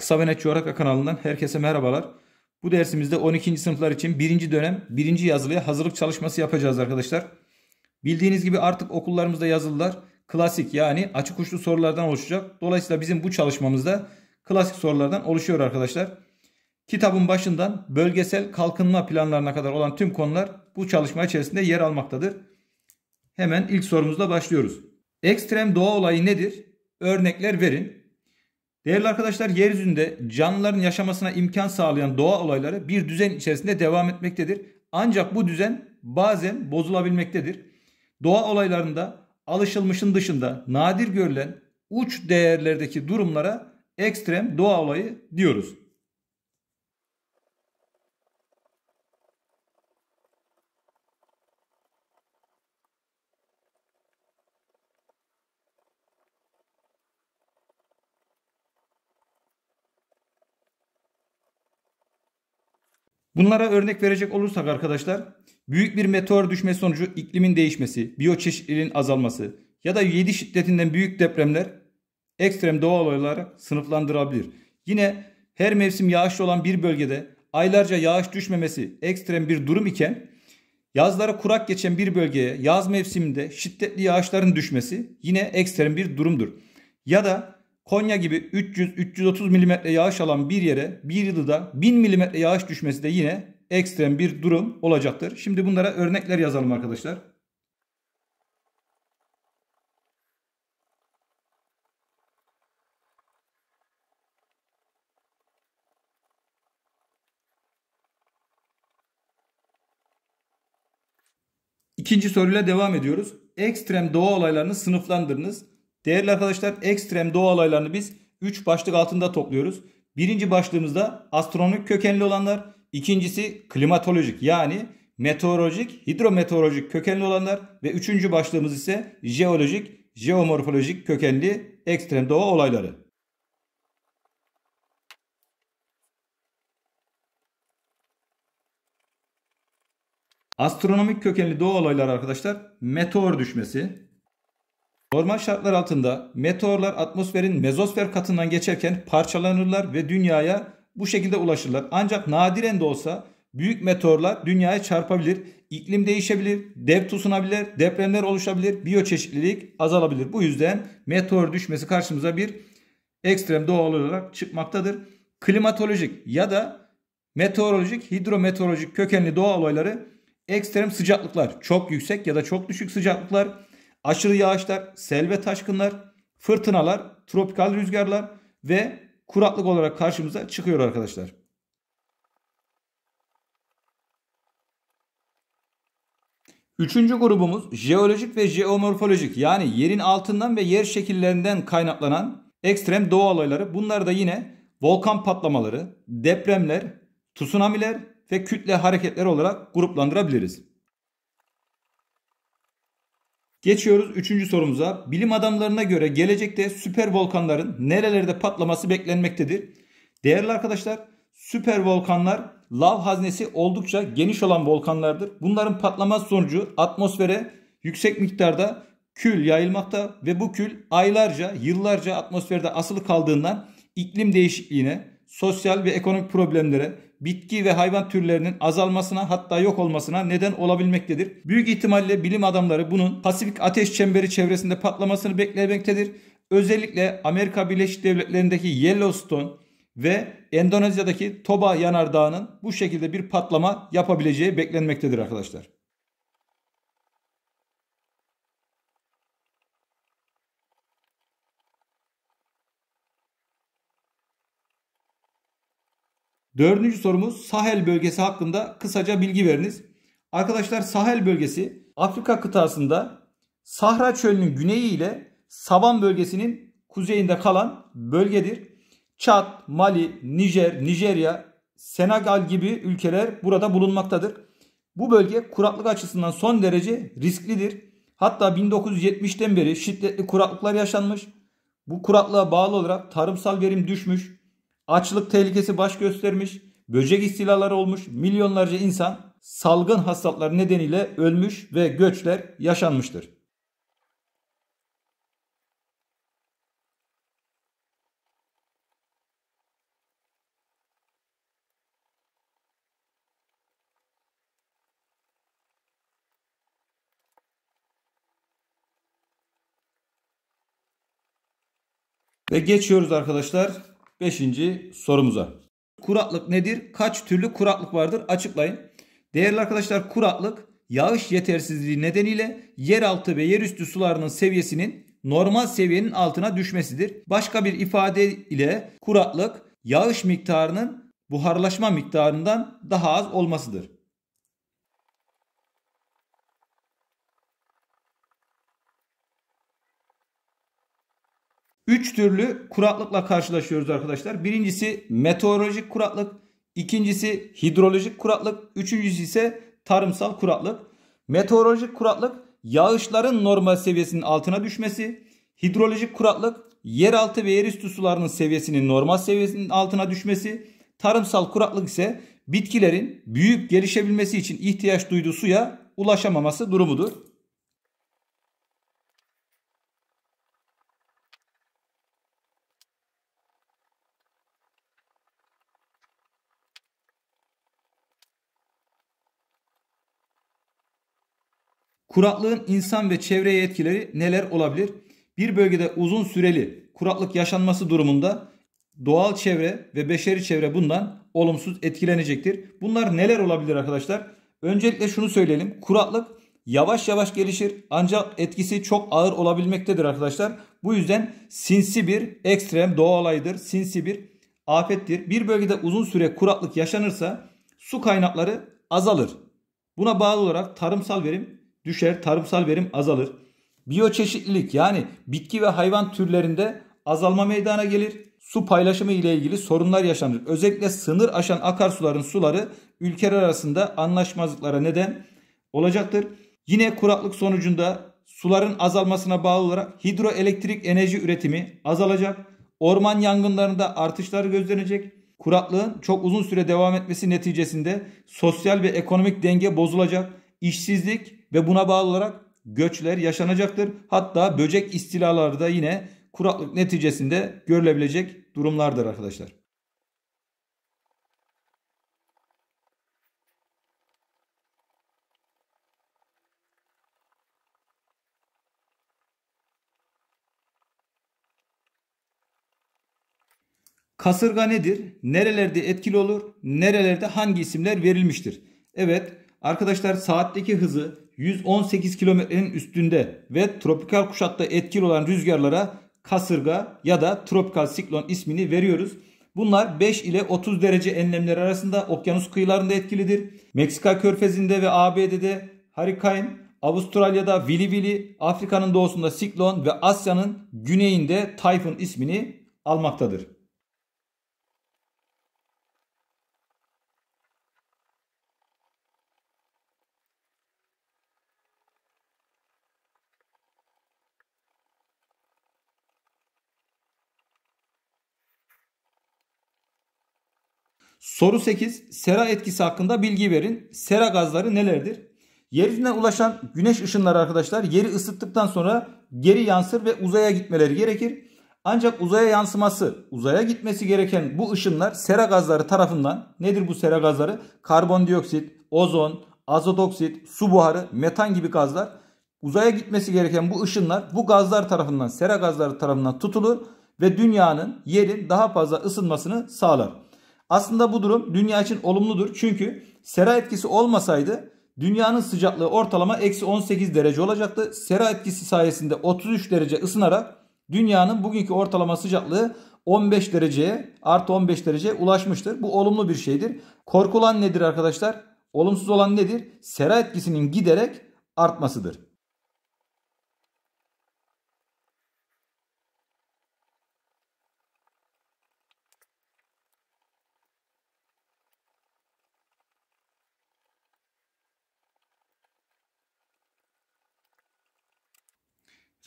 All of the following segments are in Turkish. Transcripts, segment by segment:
Kısa ve Net Coğrafya kanalından herkese merhabalar. Bu dersimizde 12. sınıflar için 1. dönem 1. yazılıya hazırlık çalışması yapacağız arkadaşlar. Bildiğiniz gibi artık okullarımızda yazılılar klasik yani açık uçlu sorulardan oluşacak. Dolayısıyla bizim bu çalışmamızda klasik sorulardan oluşuyor arkadaşlar. Kitabın başından bölgesel kalkınma planlarına kadar olan tüm konular bu çalışma içerisinde yer almaktadır. Hemen ilk sorumuzla başlıyoruz. Ekstrem doğa olayı nedir? Örnekler verin. Değerli arkadaşlar yeryüzünde canlıların yaşamasına imkan sağlayan doğa olayları bir düzen içerisinde devam etmektedir. Ancak bu düzen bazen bozulabilmektedir. Doğa olaylarında alışılmışın dışında nadir görülen uç değerlerdeki durumlara ekstrem doğa olayı diyoruz. Bunlara örnek verecek olursak arkadaşlar büyük bir meteor düşmesi sonucu iklimin değişmesi, biyoçeşitliliğin azalması ya da 7 şiddetinden büyük depremler ekstrem doğal olaylara sınıflandırabilir. Yine her mevsim yağışlı olan bir bölgede aylarca yağış düşmemesi ekstrem bir durum iken yazlara kurak geçen bir bölgeye yaz mevsiminde şiddetli yağışların düşmesi yine ekstrem bir durumdur. Ya da Konya gibi 300-330 mm yağış alan bir yere bir yılda da 1000 mm yağış düşmesi de yine ekstrem bir durum olacaktır. Şimdi bunlara örnekler yazalım arkadaşlar. İkinci soruyla devam ediyoruz. Ekstrem doğa olaylarını sınıflandırınız. Değerli arkadaşlar ekstrem doğa olaylarını biz 3 başlık altında topluyoruz. Birinci başlığımızda astronomik kökenli olanlar. ikincisi klimatolojik yani meteorolojik, hidrometeorolojik kökenli olanlar. Ve üçüncü başlığımız ise jeolojik, jeomorfolojik kökenli ekstrem doğa olayları. Astronomik kökenli doğa olayları arkadaşlar meteor düşmesi, Normal şartlar altında meteorlar atmosferin mezosfer katından geçerken parçalanırlar ve dünyaya bu şekilde ulaşırlar. Ancak nadiren de olsa büyük meteorlar dünyaya çarpabilir. iklim değişebilir, dev tusunabilir, depremler oluşabilir, biyoçeşitlilik azalabilir. Bu yüzden meteor düşmesi karşımıza bir ekstrem doğal olarak çıkmaktadır. Klimatolojik ya da meteorolojik, hidrometeorolojik kökenli doğal olayları ekstrem sıcaklıklar, çok yüksek ya da çok düşük sıcaklıklar, aşırı yağışlar, sel ve taşkınlar, fırtınalar, tropikal rüzgarlar ve kuraklık olarak karşımıza çıkıyor arkadaşlar. Üçüncü grubumuz jeolojik ve jeomorfolojik yani yerin altından ve yer şekillerinden kaynaklanan ekstrem doğa olayları. Bunlar da yine volkan patlamaları, depremler, tsunamiler ve kütle hareketleri olarak gruplandırabiliriz. Geçiyoruz 3. sorumuza. Bilim adamlarına göre gelecekte süper volkanların nerelerde patlaması beklenmektedir? Değerli arkadaşlar süper volkanlar lav haznesi oldukça geniş olan volkanlardır. Bunların patlaması sonucu atmosfere yüksek miktarda kül yayılmakta ve bu kül aylarca yıllarca atmosferde asılı kaldığından iklim değişikliğine sosyal ve ekonomik problemlere, bitki ve hayvan türlerinin azalmasına hatta yok olmasına neden olabilmektedir. Büyük ihtimalle bilim adamları bunun Pasifik ateş çemberi çevresinde patlamasını beklemektedir. Özellikle Amerika Birleşik Devletleri'ndeki Yellowstone ve Endonezya'daki Toba yanardağının bu şekilde bir patlama yapabileceği beklenmektedir arkadaşlar. Dördüncü sorumuz Sahel bölgesi hakkında kısaca bilgi veriniz. Arkadaşlar Sahel bölgesi Afrika kıtasında Sahra çölünün güneyi ile Savan bölgesinin kuzeyinde kalan bölgedir. Çat, Mali, Nijer, Nijerya, Senegal gibi ülkeler burada bulunmaktadır. Bu bölge kuraklık açısından son derece risklidir. Hatta 1970'ten beri şiddetli kuraklıklar yaşanmış. Bu kuraklığa bağlı olarak tarımsal verim düşmüş. Açlık tehlikesi baş göstermiş, böcek istilaları olmuş, milyonlarca insan salgın hastalıklar nedeniyle ölmüş ve göçler yaşanmıştır. Ve geçiyoruz arkadaşlar Beşinci sorumuza. Kuraklık nedir? Kaç türlü kuraklık vardır? Açıklayın. Değerli arkadaşlar kuraklık yağış yetersizliği nedeniyle yeraltı ve yerüstü sularının seviyesinin normal seviyenin altına düşmesidir. Başka bir ifade ile kuraklık yağış miktarının buharlaşma miktarından daha az olmasıdır. Üç türlü kuraklıkla karşılaşıyoruz arkadaşlar. Birincisi meteorolojik kuraklık, ikincisi hidrolojik kuraklık, üçüncüsü ise tarımsal kuraklık. Meteorolojik kuraklık yağışların normal seviyesinin altına düşmesi, hidrolojik kuraklık yeraltı ve yerüstü sularının seviyesinin normal seviyesinin altına düşmesi, tarımsal kuraklık ise bitkilerin büyüyüp gelişebilmesi için ihtiyaç duyduğu suya ulaşamaması durumudur. Kuraklığın insan ve çevreye etkileri neler olabilir? Bir bölgede uzun süreli kuraklık yaşanması durumunda doğal çevre ve beşeri çevre bundan olumsuz etkilenecektir. Bunlar neler olabilir arkadaşlar? Öncelikle şunu söyleyelim. Kuraklık yavaş yavaş gelişir ancak etkisi çok ağır olabilmektedir arkadaşlar. Bu yüzden sinsi bir ekstrem doğa olayıdır. Sinsi bir afettir. Bir bölgede uzun süre kuraklık yaşanırsa su kaynakları azalır. Buna bağlı olarak tarımsal verim düşer, tarımsal verim azalır. Biyoçeşitlilik yani bitki ve hayvan türlerinde azalma meydana gelir. Su paylaşımı ile ilgili sorunlar yaşanır. Özellikle sınır aşan akarsuların suları ülkeler arasında anlaşmazlıklara neden olacaktır. Yine kuraklık sonucunda suların azalmasına bağlı olarak hidroelektrik enerji üretimi azalacak. Orman yangınlarında artışlar gözlenecek. Kuraklığın çok uzun süre devam etmesi neticesinde sosyal ve ekonomik denge bozulacak işsizlik ve buna bağlı olarak göçler yaşanacaktır. Hatta böcek istilaları da yine kuraklık neticesinde görülebilecek durumlardır arkadaşlar. Kasırga nedir? Nerelerde etkili olur? Nerelerde hangi isimler verilmiştir? Evet, Arkadaşlar saatteki hızı 118 kilometrenin üstünde ve tropikal kuşatta etkili olan rüzgarlara kasırga ya da tropikal siklon ismini veriyoruz. Bunlar 5 ile 30 derece enlemleri arasında okyanus kıyılarında etkilidir. Meksika körfezinde ve ABD'de hurricane, Avustralya'da Vili Vili, Afrika'nın doğusunda siklon ve Asya'nın güneyinde typhoon ismini almaktadır. Soru 8. Sera etkisi hakkında bilgi verin. Sera gazları nelerdir? Yeryüzüne ulaşan güneş ışınları arkadaşlar yeri ısıttıktan sonra geri yansır ve uzaya gitmeleri gerekir. Ancak uzaya yansıması, uzaya gitmesi gereken bu ışınlar sera gazları tarafından nedir bu sera gazları? Karbondioksit, ozon, azotoksit, su buharı, metan gibi gazlar uzaya gitmesi gereken bu ışınlar bu gazlar tarafından, sera gazları tarafından tutulur ve dünyanın, yerin daha fazla ısınmasını sağlar. Aslında bu durum dünya için olumludur. Çünkü sera etkisi olmasaydı dünyanın sıcaklığı ortalama eksi 18 derece olacaktı. Sera etkisi sayesinde 33 derece ısınarak dünyanın bugünkü ortalama sıcaklığı 15 dereceye artı 15 dereceye ulaşmıştır. Bu olumlu bir şeydir. Korkulan nedir arkadaşlar? Olumsuz olan nedir? Sera etkisinin giderek artmasıdır.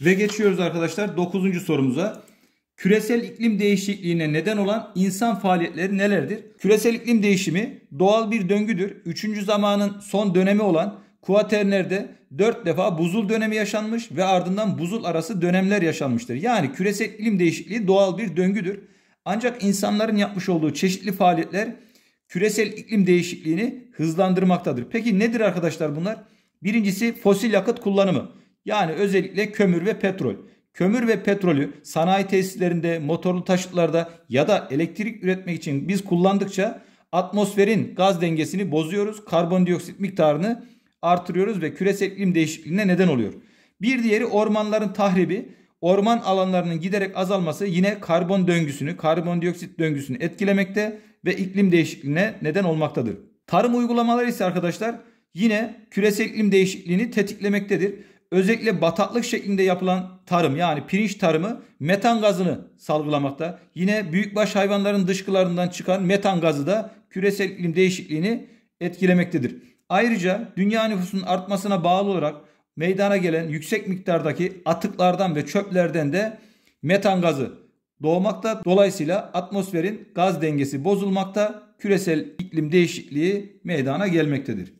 Ve geçiyoruz arkadaşlar 9. sorumuza. Küresel iklim değişikliğine neden olan insan faaliyetleri nelerdir? Küresel iklim değişimi doğal bir döngüdür. Üçüncü zamanın son dönemi olan kuaternerde 4 defa buzul dönemi yaşanmış ve ardından buzul arası dönemler yaşanmıştır. Yani küresel iklim değişikliği doğal bir döngüdür. Ancak insanların yapmış olduğu çeşitli faaliyetler küresel iklim değişikliğini hızlandırmaktadır. Peki nedir arkadaşlar bunlar? Birincisi fosil yakıt kullanımı. Yani özellikle kömür ve petrol. Kömür ve petrolü sanayi tesislerinde, motorlu taşıtlarda ya da elektrik üretmek için biz kullandıkça atmosferin gaz dengesini bozuyoruz. Karbondioksit miktarını artırıyoruz ve küresel iklim değişikliğine neden oluyor. Bir diğeri ormanların tahribi. Orman alanlarının giderek azalması yine karbon döngüsünü, karbondioksit döngüsünü etkilemekte ve iklim değişikliğine neden olmaktadır. Tarım uygulamaları ise arkadaşlar yine küresel iklim değişikliğini tetiklemektedir özellikle bataklık şeklinde yapılan tarım yani pirinç tarımı metan gazını salgılamakta. Yine büyükbaş hayvanların dışkılarından çıkan metan gazı da küresel iklim değişikliğini etkilemektedir. Ayrıca dünya nüfusunun artmasına bağlı olarak meydana gelen yüksek miktardaki atıklardan ve çöplerden de metan gazı doğmakta. Dolayısıyla atmosferin gaz dengesi bozulmakta, küresel iklim değişikliği meydana gelmektedir.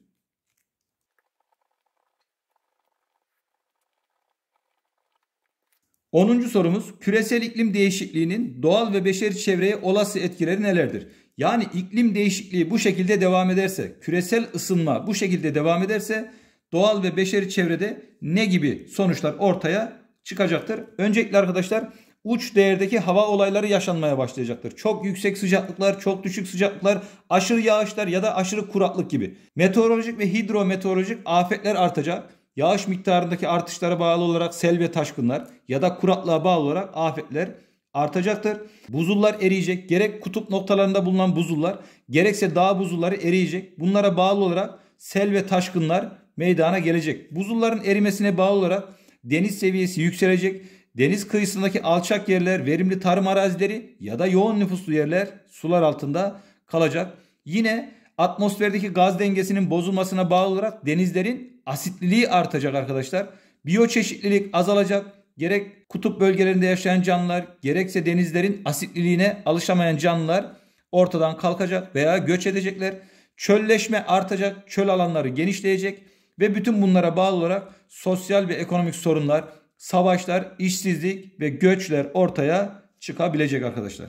10. sorumuz küresel iklim değişikliğinin doğal ve beşeri çevreye olası etkileri nelerdir? Yani iklim değişikliği bu şekilde devam ederse, küresel ısınma bu şekilde devam ederse doğal ve beşeri çevrede ne gibi sonuçlar ortaya çıkacaktır? Öncelikle arkadaşlar uç değerdeki hava olayları yaşanmaya başlayacaktır. Çok yüksek sıcaklıklar, çok düşük sıcaklıklar, aşırı yağışlar ya da aşırı kuraklık gibi. Meteorolojik ve hidrometeorolojik afetler artacak yağış miktarındaki artışlara bağlı olarak sel ve taşkınlar ya da kuraklığa bağlı olarak afetler artacaktır. Buzullar eriyecek. Gerek kutup noktalarında bulunan buzullar gerekse dağ buzulları eriyecek. Bunlara bağlı olarak sel ve taşkınlar meydana gelecek. Buzulların erimesine bağlı olarak deniz seviyesi yükselecek. Deniz kıyısındaki alçak yerler, verimli tarım arazileri ya da yoğun nüfuslu yerler sular altında kalacak. Yine atmosferdeki gaz dengesinin bozulmasına bağlı olarak denizlerin asitliliği artacak arkadaşlar. Biyoçeşitlilik azalacak. Gerek kutup bölgelerinde yaşayan canlılar, gerekse denizlerin asitliliğine alışamayan canlılar ortadan kalkacak veya göç edecekler. Çölleşme artacak, çöl alanları genişleyecek ve bütün bunlara bağlı olarak sosyal ve ekonomik sorunlar, savaşlar, işsizlik ve göçler ortaya çıkabilecek arkadaşlar.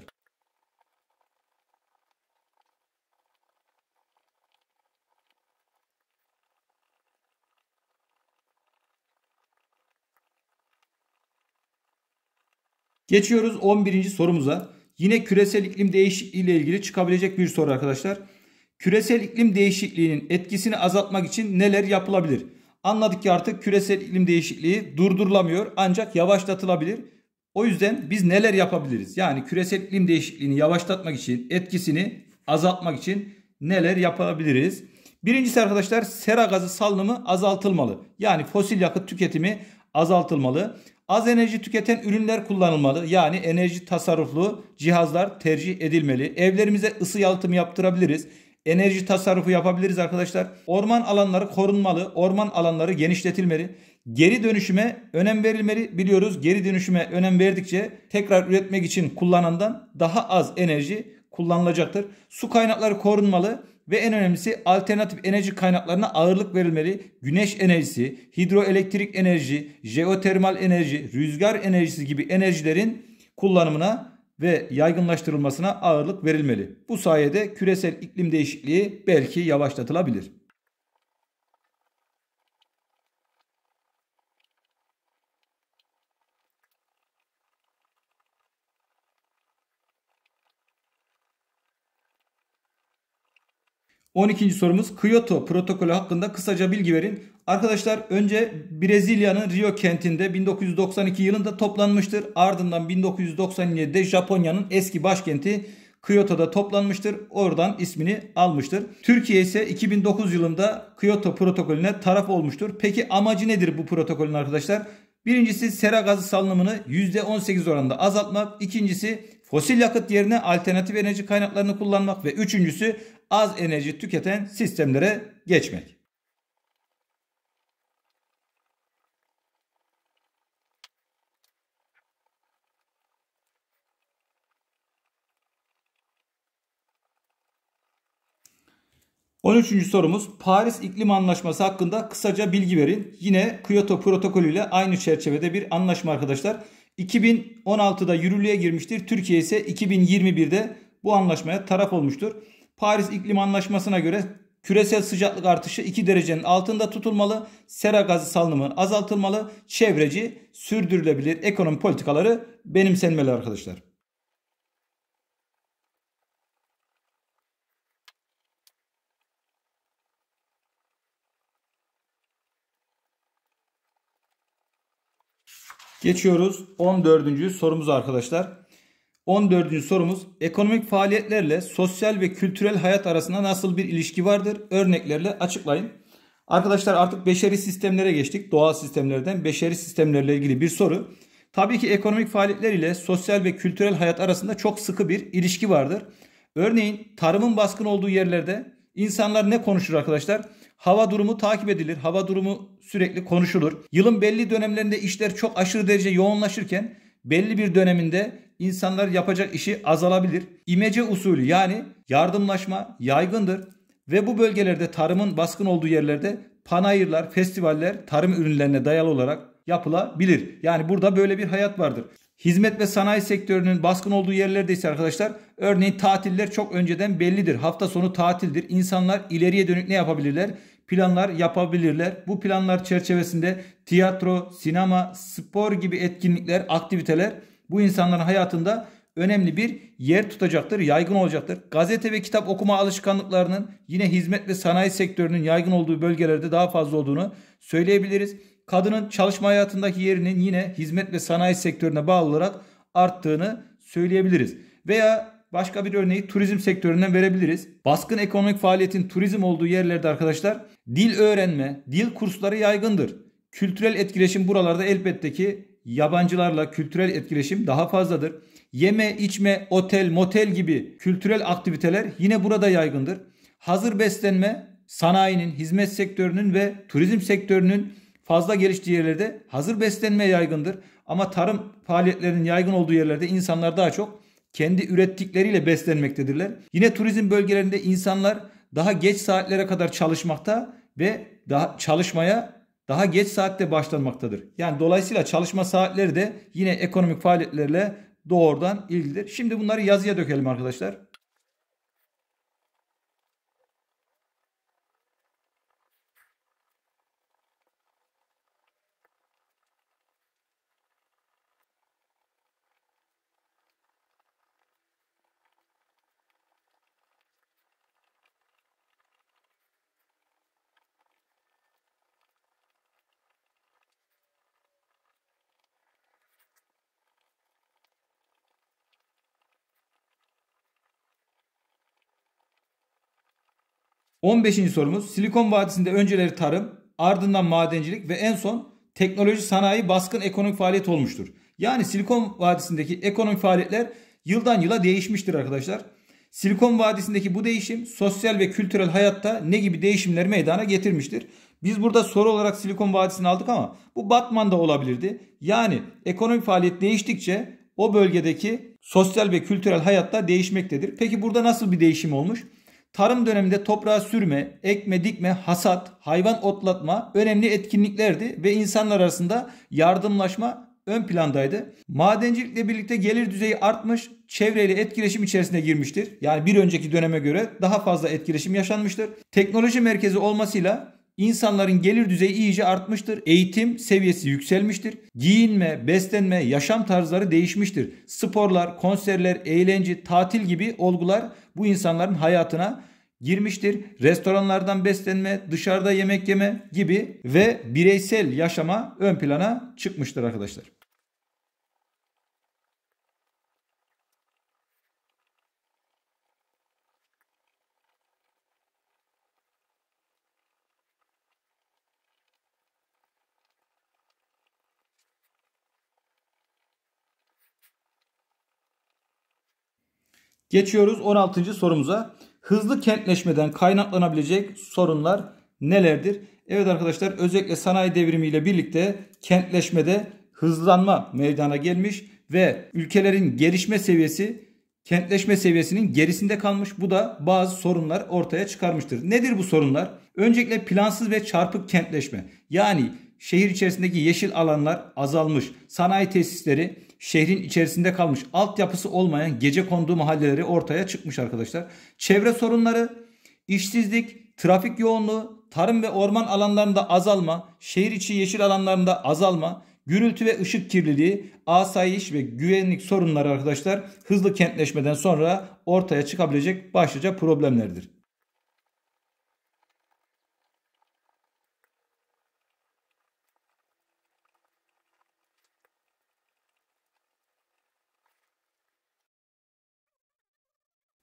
Geçiyoruz 11. sorumuza. Yine küresel iklim değişikliği ile ilgili çıkabilecek bir soru arkadaşlar. Küresel iklim değişikliğinin etkisini azaltmak için neler yapılabilir? Anladık ki artık küresel iklim değişikliği durdurulamıyor ancak yavaşlatılabilir. O yüzden biz neler yapabiliriz? Yani küresel iklim değişikliğini yavaşlatmak için, etkisini azaltmak için neler yapabiliriz? Birincisi arkadaşlar sera gazı salınımı azaltılmalı. Yani fosil yakıt tüketimi azaltılmalı. Az enerji tüketen ürünler kullanılmalı. Yani enerji tasarruflu cihazlar tercih edilmeli. Evlerimize ısı yalıtımı yaptırabiliriz. Enerji tasarrufu yapabiliriz arkadaşlar. Orman alanları korunmalı. Orman alanları genişletilmeli. Geri dönüşüme önem verilmeli. Biliyoruz geri dönüşüme önem verdikçe tekrar üretmek için kullanandan daha az enerji kullanılacaktır. Su kaynakları korunmalı ve en önemlisi alternatif enerji kaynaklarına ağırlık verilmeli. Güneş enerjisi, hidroelektrik enerji, jeotermal enerji, rüzgar enerjisi gibi enerjilerin kullanımına ve yaygınlaştırılmasına ağırlık verilmeli. Bu sayede küresel iklim değişikliği belki yavaşlatılabilir. 12. sorumuz Kyoto protokolü hakkında kısaca bilgi verin. Arkadaşlar önce Brezilya'nın Rio kentinde 1992 yılında toplanmıştır. Ardından 1997'de Japonya'nın eski başkenti Kyoto'da toplanmıştır. Oradan ismini almıştır. Türkiye ise 2009 yılında Kyoto protokolüne taraf olmuştur. Peki amacı nedir bu protokolün arkadaşlar? Birincisi sera gazı salınımını %18 oranında azaltmak. İkincisi fosil yakıt yerine alternatif enerji kaynaklarını kullanmak. Ve üçüncüsü az enerji tüketen sistemlere geçmek. On üçüncü sorumuz Paris İklim Anlaşması hakkında kısaca bilgi verin. Yine Kyoto protokolü ile aynı çerçevede bir anlaşma arkadaşlar. 2016'da yürürlüğe girmiştir. Türkiye ise 2021'de bu anlaşmaya taraf olmuştur. Paris İklim Anlaşması'na göre küresel sıcaklık artışı 2 derecenin altında tutulmalı, sera gazı salınımı azaltılmalı, çevreci, sürdürülebilir ekonomi politikaları benimsenmeli arkadaşlar. Geçiyoruz 14. sorumuz arkadaşlar. 14. sorumuz ekonomik faaliyetlerle sosyal ve kültürel hayat arasında nasıl bir ilişki vardır? Örneklerle açıklayın. Arkadaşlar artık beşeri sistemlere geçtik. Doğal sistemlerden beşeri sistemlerle ilgili bir soru. Tabii ki ekonomik faaliyetler ile sosyal ve kültürel hayat arasında çok sıkı bir ilişki vardır. Örneğin tarımın baskın olduğu yerlerde insanlar ne konuşur arkadaşlar? Hava durumu takip edilir. Hava durumu sürekli konuşulur. Yılın belli dönemlerinde işler çok aşırı derece yoğunlaşırken belli bir döneminde insanlar yapacak işi azalabilir. İmece usulü yani yardımlaşma yaygındır ve bu bölgelerde tarımın baskın olduğu yerlerde panayırlar, festivaller tarım ürünlerine dayalı olarak yapılabilir. Yani burada böyle bir hayat vardır. Hizmet ve sanayi sektörünün baskın olduğu yerlerde ise arkadaşlar örneğin tatiller çok önceden bellidir. Hafta sonu tatildir. İnsanlar ileriye dönük ne yapabilirler? planlar yapabilirler. Bu planlar çerçevesinde tiyatro, sinema, spor gibi etkinlikler, aktiviteler bu insanların hayatında önemli bir yer tutacaktır, yaygın olacaktır. Gazete ve kitap okuma alışkanlıklarının yine hizmet ve sanayi sektörünün yaygın olduğu bölgelerde daha fazla olduğunu söyleyebiliriz. Kadının çalışma hayatındaki yerinin yine hizmet ve sanayi sektörüne bağlı olarak arttığını söyleyebiliriz. Veya Başka bir örneği turizm sektöründen verebiliriz. Baskın ekonomik faaliyetin turizm olduğu yerlerde arkadaşlar dil öğrenme, dil kursları yaygındır. Kültürel etkileşim buralarda elbette ki yabancılarla kültürel etkileşim daha fazladır. Yeme, içme, otel, motel gibi kültürel aktiviteler yine burada yaygındır. Hazır beslenme sanayinin, hizmet sektörünün ve turizm sektörünün fazla geliştiği yerlerde hazır beslenme yaygındır. Ama tarım faaliyetlerinin yaygın olduğu yerlerde insanlar daha çok kendi ürettikleriyle beslenmektedirler. Yine turizm bölgelerinde insanlar daha geç saatlere kadar çalışmakta ve daha çalışmaya daha geç saatte başlanmaktadır. Yani dolayısıyla çalışma saatleri de yine ekonomik faaliyetlerle doğrudan ilgilidir. Şimdi bunları yazıya dökelim arkadaşlar. 15. sorumuz Silikon Vadisi'nde önceleri tarım, ardından madencilik ve en son teknoloji sanayi baskın ekonomik faaliyet olmuştur. Yani Silikon Vadisi'ndeki ekonomik faaliyetler yıldan yıla değişmiştir arkadaşlar. Silikon Vadisi'ndeki bu değişim sosyal ve kültürel hayatta ne gibi değişimler meydana getirmiştir? Biz burada soru olarak Silikon Vadisi'ni aldık ama bu Batman da olabilirdi. Yani ekonomik faaliyet değiştikçe o bölgedeki sosyal ve kültürel hayatta değişmektedir. Peki burada nasıl bir değişim olmuş? Tarım döneminde toprağa sürme, ekme dikme, hasat, hayvan otlatma önemli etkinliklerdi ve insanlar arasında yardımlaşma ön plandaydı. Madencilikle birlikte gelir düzeyi artmış, çevreyle etkileşim içerisine girmiştir. Yani bir önceki döneme göre daha fazla etkileşim yaşanmıştır. Teknoloji merkezi olmasıyla İnsanların gelir düzeyi iyice artmıştır. Eğitim seviyesi yükselmiştir. Giyinme, beslenme, yaşam tarzları değişmiştir. Sporlar, konserler, eğlence, tatil gibi olgular bu insanların hayatına girmiştir. Restoranlardan beslenme, dışarıda yemek yeme gibi ve bireysel yaşama ön plana çıkmıştır arkadaşlar. Geçiyoruz 16. sorumuza. Hızlı kentleşmeden kaynaklanabilecek sorunlar nelerdir? Evet arkadaşlar özellikle sanayi devrimiyle birlikte kentleşmede hızlanma meydana gelmiş ve ülkelerin gelişme seviyesi kentleşme seviyesinin gerisinde kalmış. Bu da bazı sorunlar ortaya çıkarmıştır. Nedir bu sorunlar? Öncelikle plansız ve çarpık kentleşme. Yani Şehir içerisindeki yeşil alanlar azalmış. Sanayi tesisleri şehrin içerisinde kalmış. Altyapısı olmayan gece kondu mahalleleri ortaya çıkmış arkadaşlar. Çevre sorunları, işsizlik, trafik yoğunluğu, tarım ve orman alanlarında azalma, şehir içi yeşil alanlarında azalma, gürültü ve ışık kirliliği, asayiş ve güvenlik sorunları arkadaşlar hızlı kentleşmeden sonra ortaya çıkabilecek başlıca problemlerdir.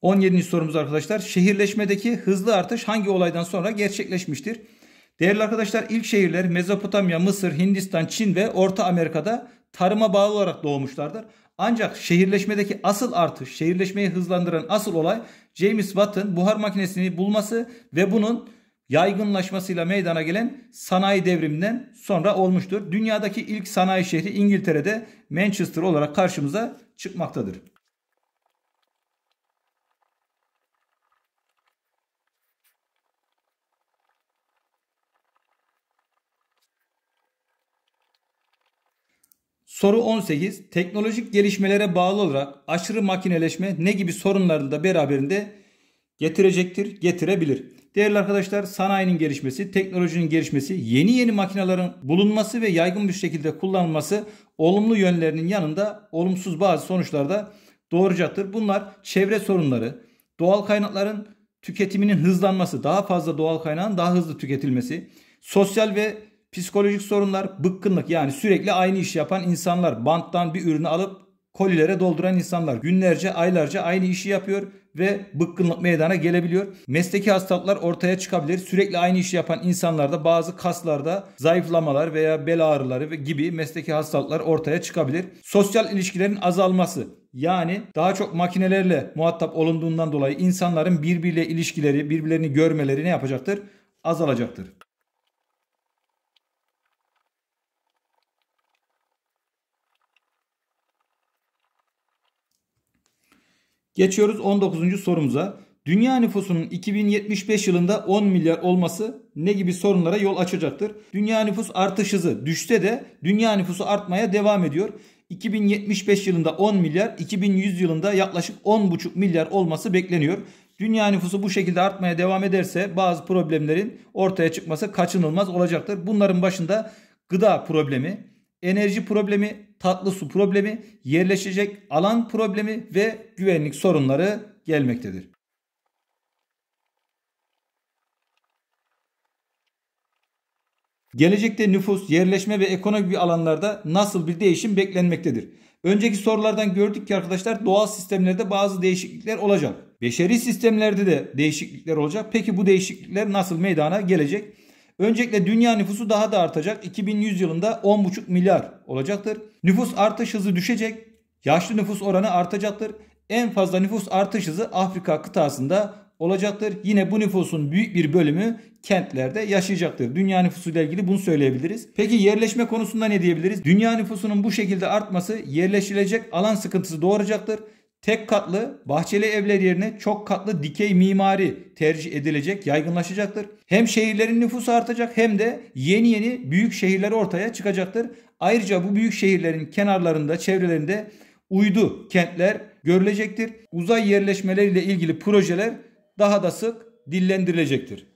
17. sorumuz arkadaşlar. Şehirleşmedeki hızlı artış hangi olaydan sonra gerçekleşmiştir? Değerli arkadaşlar ilk şehirler Mezopotamya, Mısır, Hindistan, Çin ve Orta Amerika'da tarıma bağlı olarak doğmuşlardır. Ancak şehirleşmedeki asıl artış, şehirleşmeyi hızlandıran asıl olay James Watt'ın buhar makinesini bulması ve bunun yaygınlaşmasıyla meydana gelen sanayi devriminden sonra olmuştur. Dünyadaki ilk sanayi şehri İngiltere'de Manchester olarak karşımıza çıkmaktadır. Soru 18. Teknolojik gelişmelere bağlı olarak aşırı makineleşme ne gibi sorunları da beraberinde getirecektir, getirebilir. Değerli arkadaşlar sanayinin gelişmesi, teknolojinin gelişmesi, yeni yeni makinelerin bulunması ve yaygın bir şekilde kullanılması olumlu yönlerinin yanında olumsuz bazı sonuçlar da doğuracaktır. Bunlar çevre sorunları, doğal kaynakların tüketiminin hızlanması, daha fazla doğal kaynağın daha hızlı tüketilmesi, sosyal ve Psikolojik sorunlar, bıkkınlık yani sürekli aynı iş yapan insanlar, banttan bir ürünü alıp kolilere dolduran insanlar günlerce, aylarca aynı işi yapıyor ve bıkkınlık meydana gelebiliyor. Mesleki hastalıklar ortaya çıkabilir. Sürekli aynı işi yapan insanlarda bazı kaslarda zayıflamalar veya bel ağrıları gibi mesleki hastalıklar ortaya çıkabilir. Sosyal ilişkilerin azalması yani daha çok makinelerle muhatap olunduğundan dolayı insanların birbirle ilişkileri, birbirlerini görmeleri ne yapacaktır? Azalacaktır. Geçiyoruz 19. sorumuza. Dünya nüfusunun 2075 yılında 10 milyar olması ne gibi sorunlara yol açacaktır? Dünya nüfus artış hızı düşse de dünya nüfusu artmaya devam ediyor. 2075 yılında 10 milyar, 2100 yılında yaklaşık 10,5 milyar olması bekleniyor. Dünya nüfusu bu şekilde artmaya devam ederse bazı problemlerin ortaya çıkması kaçınılmaz olacaktır. Bunların başında gıda problemi, enerji problemi, tatlı su problemi, yerleşecek alan problemi ve güvenlik sorunları gelmektedir. Gelecekte nüfus, yerleşme ve ekonomik alanlarda nasıl bir değişim beklenmektedir? Önceki sorulardan gördük ki arkadaşlar doğal sistemlerde bazı değişiklikler olacak. Beşeri sistemlerde de değişiklikler olacak. Peki bu değişiklikler nasıl meydana gelecek? Öncelikle dünya nüfusu daha da artacak. 2100 yılında 10,5 milyar olacaktır. Nüfus artış hızı düşecek. Yaşlı nüfus oranı artacaktır. En fazla nüfus artış hızı Afrika kıtasında olacaktır. Yine bu nüfusun büyük bir bölümü kentlerde yaşayacaktır. Dünya nüfusuyla ilgili bunu söyleyebiliriz. Peki yerleşme konusunda ne diyebiliriz? Dünya nüfusunun bu şekilde artması yerleşilecek alan sıkıntısı doğuracaktır. Tek katlı bahçeli evler yerine çok katlı dikey mimari tercih edilecek, yaygınlaşacaktır. Hem şehirlerin nüfusu artacak hem de yeni yeni büyük şehirler ortaya çıkacaktır. Ayrıca bu büyük şehirlerin kenarlarında, çevrelerinde uydu kentler görülecektir. Uzay yerleşmeleriyle ilgili projeler daha da sık dillendirilecektir.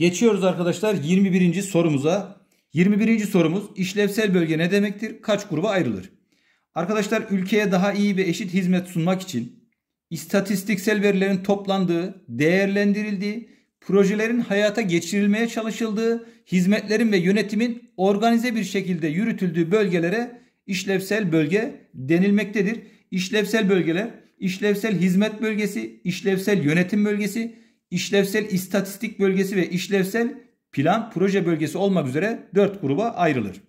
Geçiyoruz arkadaşlar 21. sorumuza. 21. sorumuz işlevsel bölge ne demektir? Kaç gruba ayrılır? Arkadaşlar ülkeye daha iyi ve eşit hizmet sunmak için istatistiksel verilerin toplandığı, değerlendirildiği, projelerin hayata geçirilmeye çalışıldığı, hizmetlerin ve yönetimin organize bir şekilde yürütüldüğü bölgelere işlevsel bölge denilmektedir. İşlevsel bölgeler işlevsel hizmet bölgesi, işlevsel yönetim bölgesi, işlevsel istatistik bölgesi ve işlevsel plan proje bölgesi olmak üzere 4 gruba ayrılır.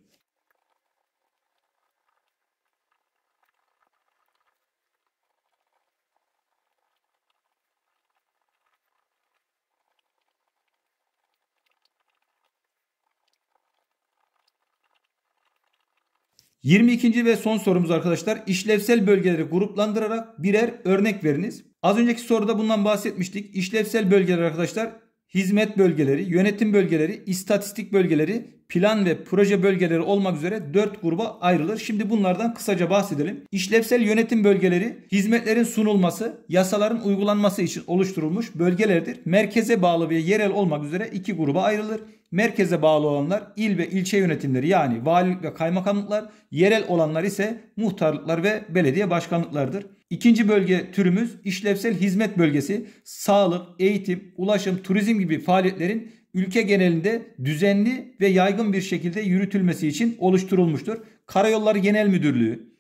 Yirmi ikinci ve son sorumuz arkadaşlar. işlevsel bölgeleri gruplandırarak birer örnek veriniz. Az önceki soruda bundan bahsetmiştik. İşlevsel bölgeler arkadaşlar hizmet bölgeleri, yönetim bölgeleri, istatistik bölgeleri, plan ve proje bölgeleri olmak üzere 4 gruba ayrılır. Şimdi bunlardan kısaca bahsedelim. İşlevsel yönetim bölgeleri hizmetlerin sunulması, yasaların uygulanması için oluşturulmuş bölgelerdir. Merkeze bağlı ve yerel olmak üzere 2 gruba ayrılır. Merkeze bağlı olanlar il ve ilçe yönetimleri yani valilik ve kaymakamlıklar, yerel olanlar ise muhtarlıklar ve belediye başkanlıklardır. İkinci bölge türümüz işlevsel hizmet bölgesi, sağlık, eğitim, ulaşım, turizm gibi faaliyetlerin ülke genelinde düzenli ve yaygın bir şekilde yürütülmesi için oluşturulmuştur. Karayolları Genel Müdürlüğü,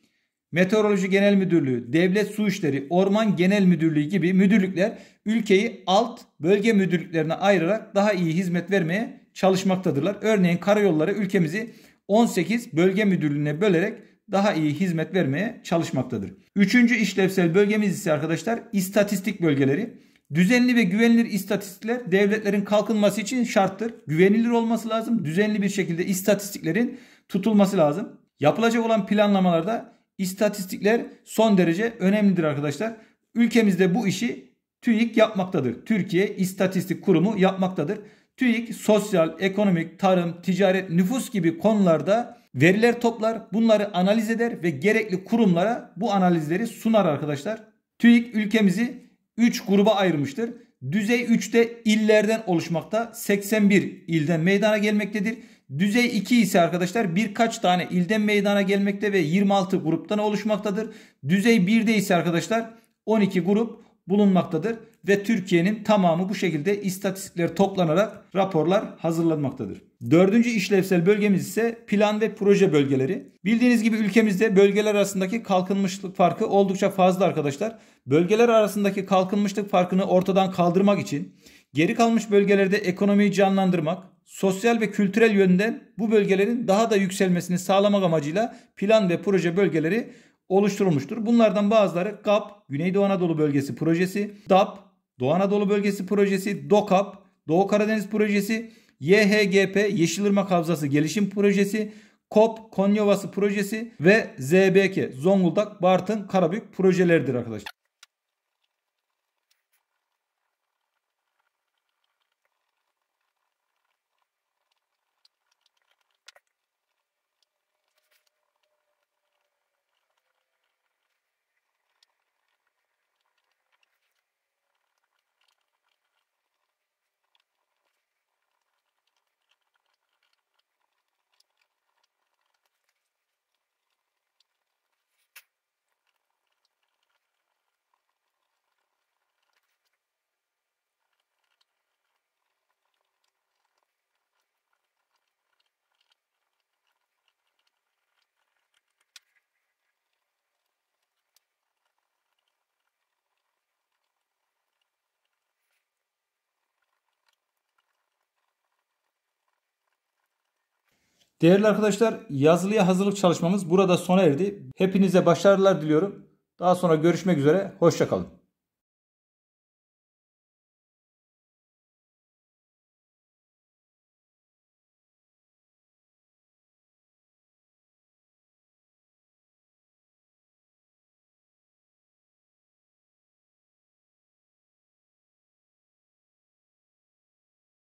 Meteoroloji Genel Müdürlüğü, Devlet Su İşleri, Orman Genel Müdürlüğü gibi müdürlükler ülkeyi alt bölge müdürlüklerine ayırarak daha iyi hizmet vermeye çalışmaktadırlar. Örneğin karayolları ülkemizi 18 bölge müdürlüğüne bölerek daha iyi hizmet vermeye çalışmaktadır. Üçüncü işlevsel bölgemiz ise arkadaşlar istatistik bölgeleri. Düzenli ve güvenilir istatistikler devletlerin kalkınması için şarttır. Güvenilir olması lazım. Düzenli bir şekilde istatistiklerin tutulması lazım. Yapılacak olan planlamalarda istatistikler son derece önemlidir arkadaşlar. Ülkemizde bu işi TÜİK yapmaktadır. Türkiye İstatistik Kurumu yapmaktadır. TÜİK sosyal, ekonomik, tarım, ticaret, nüfus gibi konularda veriler toplar, bunları analiz eder ve gerekli kurumlara bu analizleri sunar arkadaşlar. TÜİK ülkemizi 3 gruba ayırmıştır. Düzey 3'te illerden oluşmakta 81 ilden meydana gelmektedir. Düzey 2 ise arkadaşlar birkaç tane ilden meydana gelmekte ve 26 gruptan oluşmaktadır. Düzey 1'de ise arkadaşlar 12 grup bulunmaktadır ve Türkiye'nin tamamı bu şekilde istatistikler toplanarak raporlar hazırlanmaktadır. Dördüncü işlevsel bölgemiz ise plan ve proje bölgeleri. Bildiğiniz gibi ülkemizde bölgeler arasındaki kalkınmışlık farkı oldukça fazla arkadaşlar. Bölgeler arasındaki kalkınmışlık farkını ortadan kaldırmak için geri kalmış bölgelerde ekonomiyi canlandırmak, sosyal ve kültürel yönden bu bölgelerin daha da yükselmesini sağlamak amacıyla plan ve proje bölgeleri oluşturulmuştur. Bunlardan bazıları GAP, Güneydoğu Anadolu Bölgesi Projesi, DAP, Doğu Anadolu Bölgesi Projesi, DOKAP, Doğu Karadeniz Projesi, YHGP, Yeşilırmak Havzası Gelişim Projesi, KOP, Konyovası Projesi ve ZBK, Zonguldak, Bartın, Karabük projeleridir arkadaşlar. Değerli arkadaşlar yazılıya hazırlık çalışmamız burada sona erdi. Hepinize başarılar diliyorum. Daha sonra görüşmek üzere. Hoşçakalın.